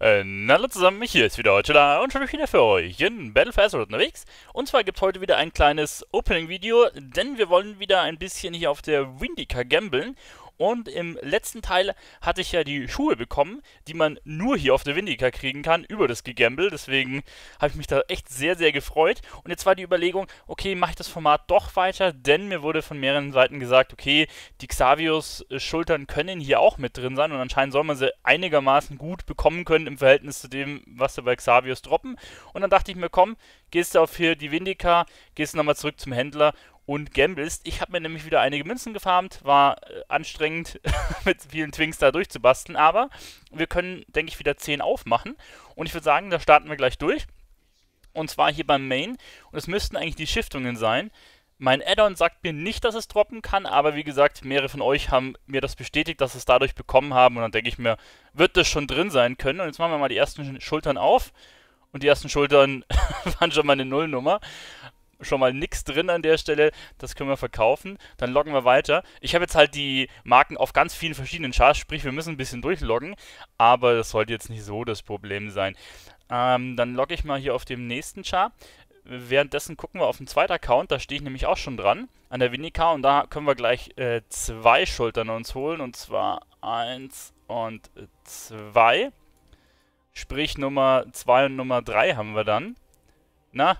Äh, hallo zusammen, mich hier ist wieder heute da und schon wieder für euch in Battle for Azeroth unterwegs. Und zwar gibt es heute wieder ein kleines Opening-Video, denn wir wollen wieder ein bisschen hier auf der Windica gambeln. Und im letzten Teil hatte ich ja die Schuhe bekommen, die man nur hier auf der Windica kriegen kann, über das Gegambel. Deswegen habe ich mich da echt sehr, sehr gefreut. Und jetzt war die Überlegung, okay, mache ich das Format doch weiter, denn mir wurde von mehreren Seiten gesagt, okay, die Xavius-Schultern äh, können hier auch mit drin sein und anscheinend soll man sie einigermaßen gut bekommen können im Verhältnis zu dem, was sie bei Xavius droppen. Und dann dachte ich mir, komm, gehst du auf hier die Windica, gehst nochmal zurück zum Händler und gambelst. Ich habe mir nämlich wieder einige Münzen gefarmt, war äh, anstrengend mit vielen Twinks da durchzubasteln, aber wir können, denke ich, wieder 10 aufmachen und ich würde sagen, da starten wir gleich durch. Und zwar hier beim Main und es müssten eigentlich die Shiftungen sein. Mein Addon sagt mir nicht, dass es droppen kann, aber wie gesagt, mehrere von euch haben mir das bestätigt, dass es dadurch bekommen haben und dann denke ich mir, wird das schon drin sein können. Und jetzt machen wir mal die ersten Schultern auf und die ersten Schultern waren schon mal eine Nullnummer schon mal nichts drin an der Stelle, das können wir verkaufen. Dann loggen wir weiter. Ich habe jetzt halt die Marken auf ganz vielen verschiedenen Charts, sprich wir müssen ein bisschen durchloggen, aber das sollte jetzt nicht so das Problem sein. Ähm, dann logge ich mal hier auf dem nächsten Chart. Währenddessen gucken wir auf den zweiten Account, da stehe ich nämlich auch schon dran, an der Winika und da können wir gleich äh, zwei Schultern uns holen und zwar eins und zwei. Sprich Nummer 2 und Nummer 3 haben wir dann. Na,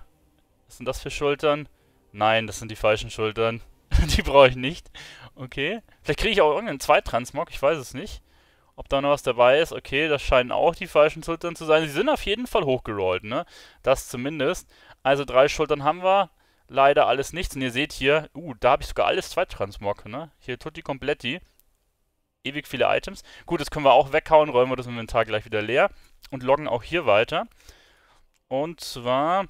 was sind das für Schultern? Nein, das sind die falschen Schultern. die brauche ich nicht. Okay. Vielleicht kriege ich auch irgendeinen Zweitransmog. ich weiß es nicht. Ob da noch was dabei ist, okay, das scheinen auch die falschen Schultern zu sein. Sie sind auf jeden Fall hochgerollt, ne? Das zumindest. Also drei Schultern haben wir. Leider alles nichts. Und ihr seht hier, uh, da habe ich sogar alles Zweitransmog, ne? Hier Tutti Kompletti. Ewig viele Items. Gut, das können wir auch weghauen, räumen wir das Inventar gleich wieder leer. Und loggen auch hier weiter. Und zwar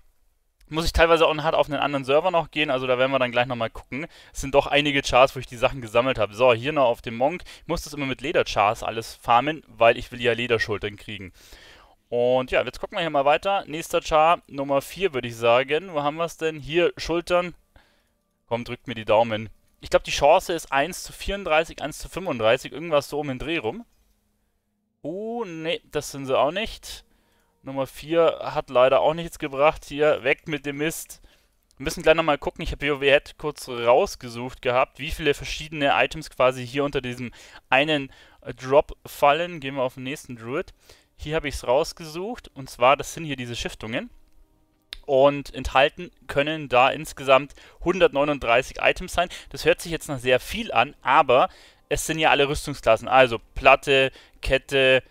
muss ich teilweise auch hart auf einen anderen Server noch gehen, also da werden wir dann gleich nochmal gucken. Es sind doch einige Chars, wo ich die Sachen gesammelt habe. So, hier noch auf dem Monk. Ich muss das immer mit Lederchars alles farmen, weil ich will ja Lederschultern kriegen. Und ja, jetzt gucken wir hier mal weiter. Nächster Char, Nummer 4 würde ich sagen. Wo haben wir es denn? Hier, Schultern. Komm, drückt mir die Daumen. Ich glaube, die Chance ist 1 zu 34, 1 zu 35, irgendwas so um den Dreh rum. Oh, nee, das sind sie auch nicht. Nummer 4 hat leider auch nichts gebracht hier. Weg mit dem Mist. Wir müssen gleich nochmal gucken. Ich habe WoW Head kurz rausgesucht gehabt, wie viele verschiedene Items quasi hier unter diesem einen Drop fallen. Gehen wir auf den nächsten Druid. Hier habe ich es rausgesucht. Und zwar, das sind hier diese Stiftungen. Und enthalten können da insgesamt 139 Items sein. Das hört sich jetzt nach sehr viel an, aber es sind ja alle Rüstungsklassen. Also Platte, Kette,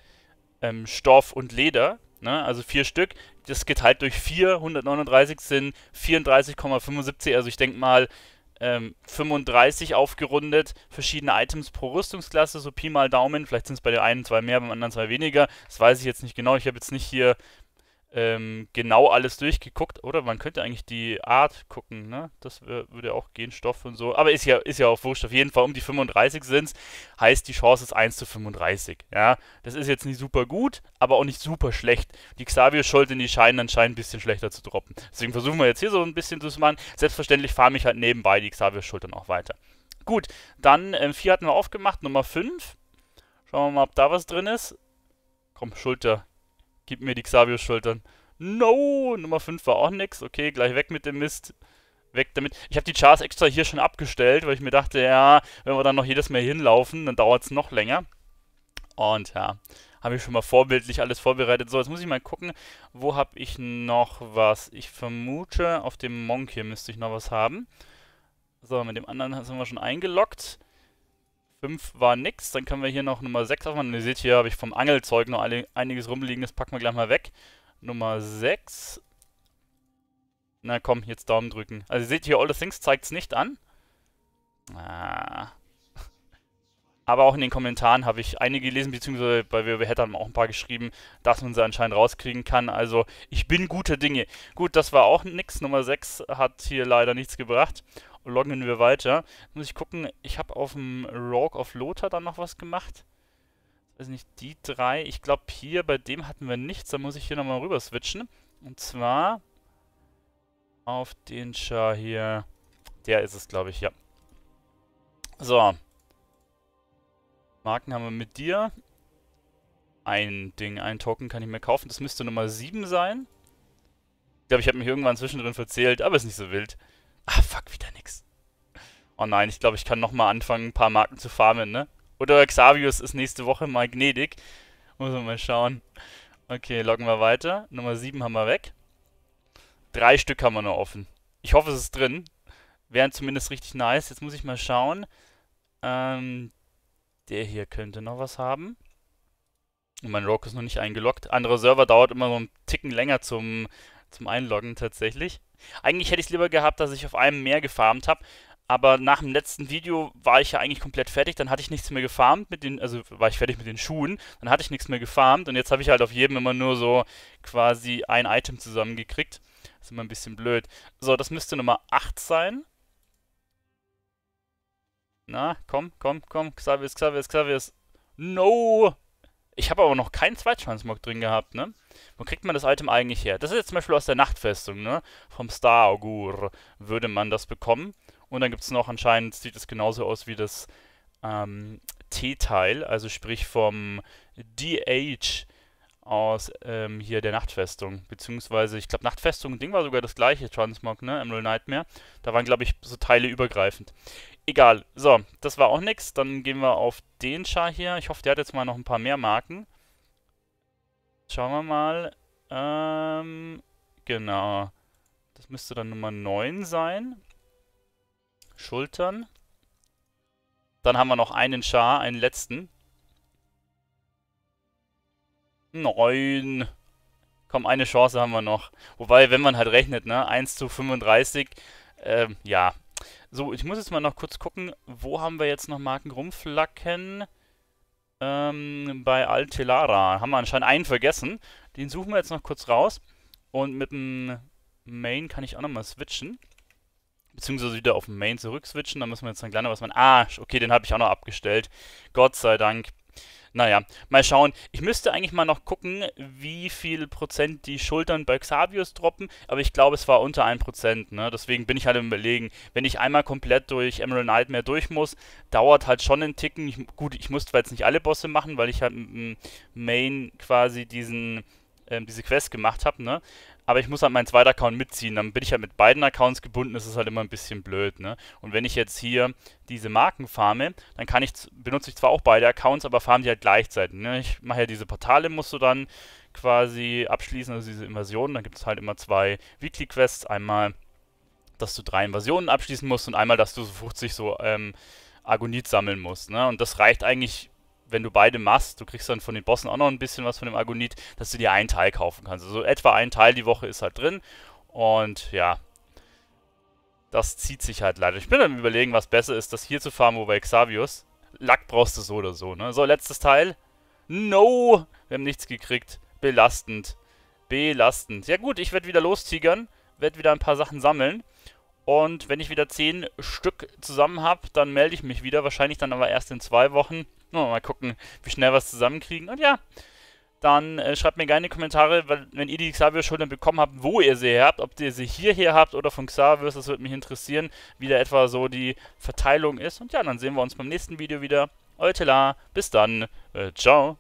ähm, Stoff und Leder. Ne? Also vier Stück, das geteilt halt durch 4, 139 sind 34,75. Also ich denke mal, ähm, 35 aufgerundet, verschiedene Items pro Rüstungsklasse, so Pi mal Daumen. Vielleicht sind es bei der einen zwei mehr, beim anderen zwei weniger. Das weiß ich jetzt nicht genau. Ich habe jetzt nicht hier ähm, genau alles durchgeguckt. Oder man könnte eigentlich die Art gucken, ne? Das würde ja auch gehen, Stoff und so. Aber ist ja, ist ja auch wurscht. Auf jeden Fall um die 35 sind es, Heißt, die Chance ist 1 zu 35. Ja, das ist jetzt nicht super gut, aber auch nicht super schlecht. Die Xavier Schulte, die scheinen anscheinend ein bisschen schlechter zu droppen. Deswegen versuchen wir jetzt hier so ein bisschen zu machen. Selbstverständlich fahre ich halt nebenbei die Xavier Schultern auch weiter. Gut, dann 4 ähm, hatten wir aufgemacht, Nummer 5. Schauen wir mal, ob da was drin ist. Komm, Schulter Gib mir die Xavier-Schultern. No, Nummer 5 war auch nix. Okay, gleich weg mit dem Mist. Weg damit. Ich habe die Chars extra hier schon abgestellt, weil ich mir dachte, ja, wenn wir dann noch jedes Mal hinlaufen, dann dauert es noch länger. Und ja, habe ich schon mal vorbildlich alles vorbereitet. So, jetzt muss ich mal gucken, wo habe ich noch was? Ich vermute, auf dem Monk hier müsste ich noch was haben. So, mit dem anderen sind wir schon eingeloggt. 5 war nix. Dann können wir hier noch Nummer 6 aufmachen. ihr seht, hier habe ich vom Angelzeug noch einiges rumliegen. Das Packen wir gleich mal weg. Nummer 6. Na komm, jetzt Daumen drücken. Also ihr seht hier, All the Things zeigt es nicht an. Ah. Aber auch in den Kommentaren habe ich einige gelesen, beziehungsweise bei WoW Head haben auch ein paar geschrieben, dass man sie anscheinend rauskriegen kann. Also ich bin guter Dinge. Gut, das war auch nix. Nummer 6 hat hier leider nichts gebracht loggen wir weiter. muss ich gucken, ich habe auf dem Rogue of Lothar dann noch was gemacht. Weiß also nicht, die drei. Ich glaube hier, bei dem hatten wir nichts. Da muss ich hier nochmal rüber switchen. Und zwar auf den Char hier. Der ist es, glaube ich, ja. So. Marken haben wir mit dir. Ein Ding, ein Token kann ich mir kaufen. Das müsste Nummer 7 sein. Ich glaube, ich habe mich irgendwann zwischendrin verzählt, aber ist nicht so wild. Ah, fuck, wieder Oh nein, ich glaube, ich kann nochmal anfangen, ein paar Marken zu farmen, ne? Oder Xavius ist nächste Woche mal gnädig. Muss man mal schauen. Okay, loggen wir weiter. Nummer 7 haben wir weg. Drei Stück haben wir noch offen. Ich hoffe, es ist drin. Wären zumindest richtig nice. Jetzt muss ich mal schauen. Ähm, der hier könnte noch was haben. Und mein Rogue ist noch nicht eingeloggt. Andere Server dauert immer so einen Ticken länger zum, zum Einloggen tatsächlich. Eigentlich hätte ich es lieber gehabt, dass ich auf einem mehr gefarmt habe, aber nach dem letzten Video war ich ja eigentlich komplett fertig. Dann hatte ich nichts mehr gefarmt mit den, also war ich fertig mit den Schuhen. Dann hatte ich nichts mehr gefarmt und jetzt habe ich halt auf jedem immer nur so quasi ein Item zusammengekriegt. Das ist immer ein bisschen blöd. So, das müsste Nummer 8 sein. Na, komm, komm, komm, Xavius, Xavius, Xavius. No! Ich habe aber noch keinen Zweitschwanzmog drin gehabt, ne? Wo kriegt man das Item eigentlich her? Das ist jetzt zum Beispiel aus der Nachtfestung, ne? Vom Star Augur würde man das bekommen. Und dann gibt es noch anscheinend, sieht es genauso aus wie das ähm, T-Teil, also sprich vom DH aus ähm, hier der Nachtfestung. Beziehungsweise, ich glaube, Nachtfestung, Ding war sogar das gleiche, Transmog, ne? Emerald Nightmare. Da waren, glaube ich, so Teile übergreifend. Egal. So, das war auch nichts. Dann gehen wir auf den Char hier. Ich hoffe, der hat jetzt mal noch ein paar mehr Marken. Schauen wir mal. Ähm, genau. Das müsste dann Nummer 9 sein. Schultern. Dann haben wir noch einen Char, einen letzten. Neun. Komm, eine Chance haben wir noch. Wobei, wenn man halt rechnet, ne? 1 zu 35. Ähm, ja. So, ich muss jetzt mal noch kurz gucken, wo haben wir jetzt noch Marken rumflacken? Ähm, bei Altelara. Haben wir anscheinend einen vergessen. Den suchen wir jetzt noch kurz raus. Und mit dem Main kann ich auch nochmal switchen beziehungsweise wieder auf den Main zurückswitchen. Da müssen wir jetzt dann gleich noch was machen. Ah, okay, den habe ich auch noch abgestellt. Gott sei Dank. Naja, mal schauen. Ich müsste eigentlich mal noch gucken, wie viel Prozent die Schultern bei Xavius droppen, aber ich glaube, es war unter 1 Ne? Deswegen bin ich halt im Überlegen. Wenn ich einmal komplett durch Emerald Nightmare durch muss, dauert halt schon einen Ticken. Ich, gut, ich musste jetzt nicht alle Bosse machen, weil ich halt im Main quasi diesen, ähm, diese Quest gemacht habe. Ne? aber ich muss halt meinen zweiten Account mitziehen. Dann bin ich halt mit beiden Accounts gebunden, das ist halt immer ein bisschen blöd. Ne? Und wenn ich jetzt hier diese Marken farme, dann kann ich, benutze ich zwar auch beide Accounts, aber farme die halt gleichzeitig. Ne? Ich mache ja diese Portale, musst du dann quasi abschließen, also diese Invasion. Da gibt es halt immer zwei Weekly Quests. Einmal, dass du drei Invasionen abschließen musst und einmal, dass du so 50 so ähm, Agonit sammeln musst. Ne? Und das reicht eigentlich wenn du beide machst, du kriegst dann von den Bossen auch noch ein bisschen was von dem Agonit, dass du dir einen Teil kaufen kannst. Also etwa ein Teil die Woche ist halt drin. Und ja, das zieht sich halt leider. Ich bin am überlegen, was besser ist, das hier zu farmen, wo bei Xavius. Lack brauchst du so oder so, ne? So, letztes Teil. No! Wir haben nichts gekriegt. Belastend. Belastend. Ja gut, ich werde wieder lostigern. Werde wieder ein paar Sachen sammeln. Und wenn ich wieder 10 Stück zusammen habe, dann melde ich mich wieder. Wahrscheinlich dann aber erst in zwei Wochen. Mal gucken, wie schnell wir es zusammenkriegen. Und ja, dann äh, schreibt mir gerne in die Kommentare, weil, wenn ihr die Xavier-Schultern bekommen habt, wo ihr sie her habt, ob ihr sie hierher habt oder von Xavier, das würde mich interessieren, wie da etwa so die Verteilung ist. Und ja, dann sehen wir uns beim nächsten Video wieder. Euer Tela, bis dann, äh, ciao.